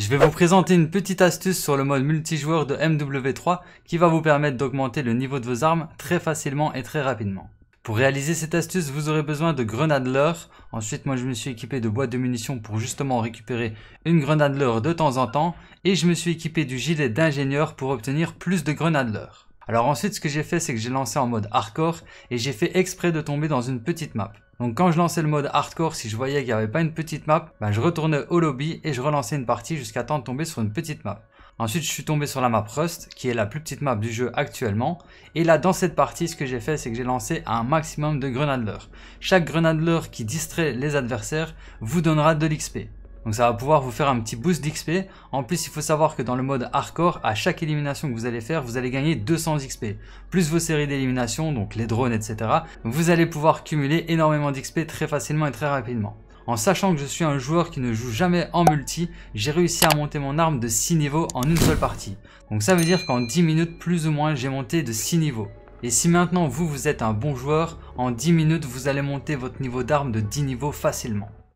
Je vais vous présenter une petite astuce sur le mode multijoueur de MW3 qui va vous permettre d'augmenter le niveau de vos armes très facilement et très rapidement. Pour réaliser cette astuce, vous aurez besoin de grenades Ensuite, moi je me suis équipé de boîtes de munitions pour justement récupérer une grenade de temps en temps. Et je me suis équipé du gilet d'ingénieur pour obtenir plus de grenades leurre. Alors ensuite, ce que j'ai fait, c'est que j'ai lancé en mode hardcore et j'ai fait exprès de tomber dans une petite map. Donc quand je lançais le mode hardcore, si je voyais qu'il n'y avait pas une petite map, bah, je retournais au lobby et je relançais une partie jusqu'à temps de tomber sur une petite map. Ensuite, je suis tombé sur la map Rust, qui est la plus petite map du jeu actuellement. Et là, dans cette partie, ce que j'ai fait, c'est que j'ai lancé un maximum de grenadeleurs. Chaque grenadeleur qui distrait les adversaires vous donnera de l'XP. Donc ça va pouvoir vous faire un petit boost d'XP. En plus, il faut savoir que dans le mode hardcore, à chaque élimination que vous allez faire, vous allez gagner 200 XP. Plus vos séries d'éliminations, donc les drones, etc. Vous allez pouvoir cumuler énormément d'XP très facilement et très rapidement. En sachant que je suis un joueur qui ne joue jamais en multi, j'ai réussi à monter mon arme de 6 niveaux en une seule partie. Donc ça veut dire qu'en 10 minutes plus ou moins, j'ai monté de 6 niveaux. Et si maintenant vous, vous êtes un bon joueur, en 10 minutes, vous allez monter votre niveau d'arme de 10 niveaux facilement.